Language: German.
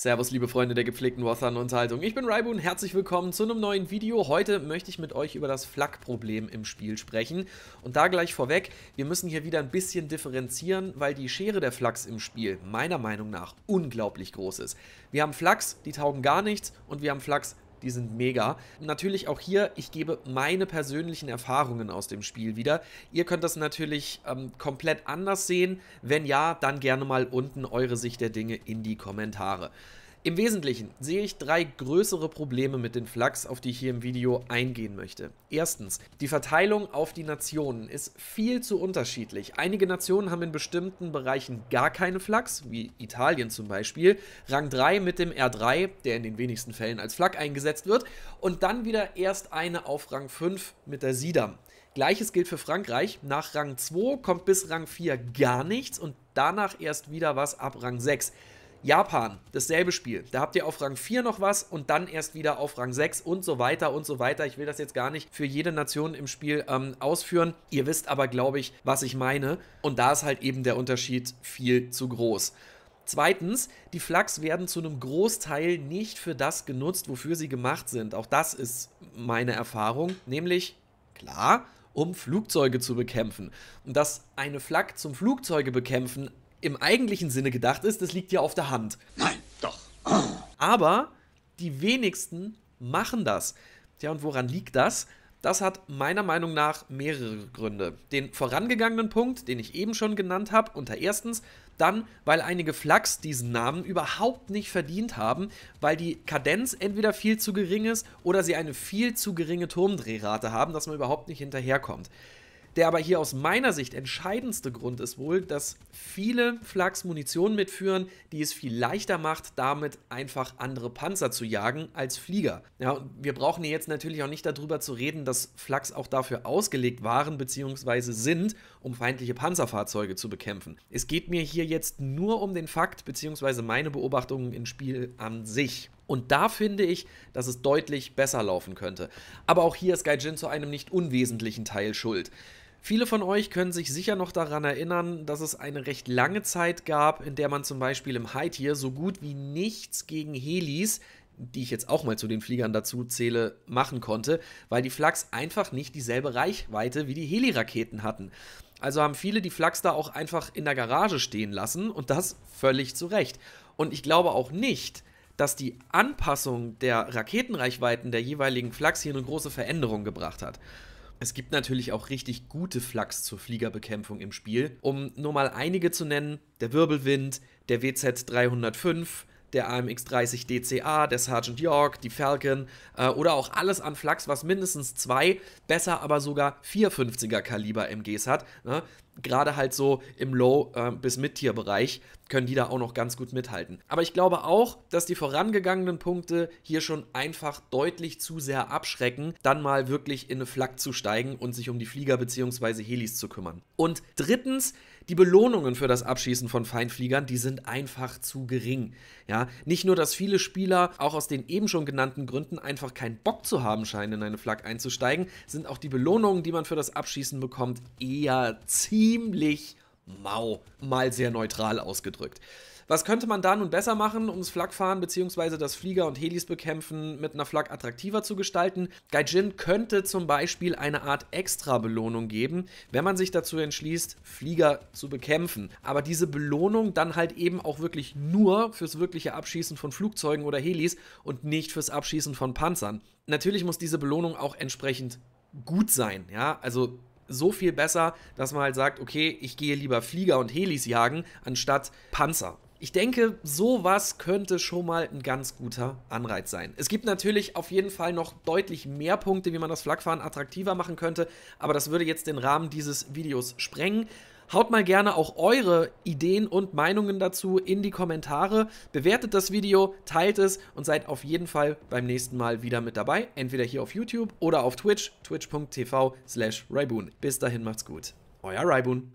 Servus, liebe Freunde der gepflegten Wassern-Unterhaltung. Ich bin Raibu und herzlich willkommen zu einem neuen Video. Heute möchte ich mit euch über das Flak-Problem im Spiel sprechen. Und da gleich vorweg, wir müssen hier wieder ein bisschen differenzieren, weil die Schere der Flaks im Spiel meiner Meinung nach unglaublich groß ist. Wir haben Flaks, die taugen gar nichts und wir haben Flaks, die sind mega. Natürlich auch hier, ich gebe meine persönlichen Erfahrungen aus dem Spiel wieder. Ihr könnt das natürlich ähm, komplett anders sehen. Wenn ja, dann gerne mal unten eure Sicht der Dinge in die Kommentare. Im Wesentlichen sehe ich drei größere Probleme mit den Flux, auf die ich hier im Video eingehen möchte. Erstens, die Verteilung auf die Nationen ist viel zu unterschiedlich. Einige Nationen haben in bestimmten Bereichen gar keine Flux, wie Italien zum Beispiel, Rang 3 mit dem R3, der in den wenigsten Fällen als Flak eingesetzt wird, und dann wieder erst eine auf Rang 5 mit der Sidam. Gleiches gilt für Frankreich. Nach Rang 2 kommt bis Rang 4 gar nichts und danach erst wieder was ab Rang 6. Japan, dasselbe Spiel. Da habt ihr auf Rang 4 noch was und dann erst wieder auf Rang 6 und so weiter und so weiter. Ich will das jetzt gar nicht für jede Nation im Spiel ähm, ausführen. Ihr wisst aber, glaube ich, was ich meine. Und da ist halt eben der Unterschied viel zu groß. Zweitens, die Flags werden zu einem Großteil nicht für das genutzt, wofür sie gemacht sind. Auch das ist meine Erfahrung, nämlich klar, um Flugzeuge zu bekämpfen. Und dass eine Flak zum Flugzeuge bekämpfen im eigentlichen Sinne gedacht ist, das liegt ja auf der Hand. Nein, doch. Aber die wenigsten machen das. Tja, und woran liegt das? Das hat meiner Meinung nach mehrere Gründe. Den vorangegangenen Punkt, den ich eben schon genannt habe, unter erstens, dann, weil einige Flachs diesen Namen überhaupt nicht verdient haben, weil die Kadenz entweder viel zu gering ist oder sie eine viel zu geringe Turmdrehrate haben, dass man überhaupt nicht hinterherkommt. Der aber hier aus meiner Sicht entscheidendste Grund ist wohl, dass viele Flaks Munition mitführen, die es viel leichter macht, damit einfach andere Panzer zu jagen als Flieger. Ja, wir brauchen hier jetzt natürlich auch nicht darüber zu reden, dass Flaks auch dafür ausgelegt waren bzw. sind, um feindliche Panzerfahrzeuge zu bekämpfen. Es geht mir hier jetzt nur um den Fakt bzw. meine Beobachtungen im Spiel an sich. Und da finde ich, dass es deutlich besser laufen könnte. Aber auch hier ist Gaijin zu einem nicht unwesentlichen Teil schuld. Viele von euch können sich sicher noch daran erinnern, dass es eine recht lange Zeit gab, in der man zum Beispiel im High-Tier so gut wie nichts gegen Helis, die ich jetzt auch mal zu den Fliegern dazu zähle, machen konnte, weil die Flaks einfach nicht dieselbe Reichweite wie die Heli-Raketen hatten. Also haben viele die Flaks da auch einfach in der Garage stehen lassen und das völlig zu Recht. Und ich glaube auch nicht, dass dass die Anpassung der Raketenreichweiten der jeweiligen Flaks hier eine große Veränderung gebracht hat. Es gibt natürlich auch richtig gute Flaks zur Fliegerbekämpfung im Spiel. Um nur mal einige zu nennen, der Wirbelwind, der WZ 305, der AMX-30 DCA, der Sergeant York, die Falcon äh, oder auch alles an Flaks, was mindestens zwei, besser aber sogar 450er Kaliber MGs hat. Ne? gerade halt so im Low- äh, bis Mid-Tier-Bereich können die da auch noch ganz gut mithalten. Aber ich glaube auch, dass die vorangegangenen Punkte hier schon einfach deutlich zu sehr abschrecken, dann mal wirklich in eine Flak zu steigen und sich um die Flieger bzw. Helis zu kümmern. Und drittens, die Belohnungen für das Abschießen von Feindfliegern, die sind einfach zu gering. Ja, nicht nur, dass viele Spieler auch aus den eben schon genannten Gründen einfach keinen Bock zu haben scheinen, in eine Flak einzusteigen, sind auch die Belohnungen, die man für das Abschießen bekommt, eher ziemlich ziemlich mau, mal sehr neutral ausgedrückt. Was könnte man da nun besser machen, um das Flakfahren bzw. das Flieger- und Helis bekämpfen mit einer Flak attraktiver zu gestalten? Gaijin könnte zum Beispiel eine Art Extra-Belohnung geben, wenn man sich dazu entschließt, Flieger zu bekämpfen. Aber diese Belohnung dann halt eben auch wirklich nur fürs wirkliche Abschießen von Flugzeugen oder Helis und nicht fürs Abschießen von Panzern. Natürlich muss diese Belohnung auch entsprechend gut sein, ja, also so viel besser, dass man halt sagt, okay, ich gehe lieber Flieger und Helis jagen, anstatt Panzer. Ich denke, sowas könnte schon mal ein ganz guter Anreiz sein. Es gibt natürlich auf jeden Fall noch deutlich mehr Punkte, wie man das Flakfahren attraktiver machen könnte, aber das würde jetzt den Rahmen dieses Videos sprengen. Haut mal gerne auch eure Ideen und Meinungen dazu in die Kommentare. Bewertet das Video, teilt es und seid auf jeden Fall beim nächsten Mal wieder mit dabei. Entweder hier auf YouTube oder auf Twitch, twitch.tv slash Bis dahin macht's gut. Euer Raibun.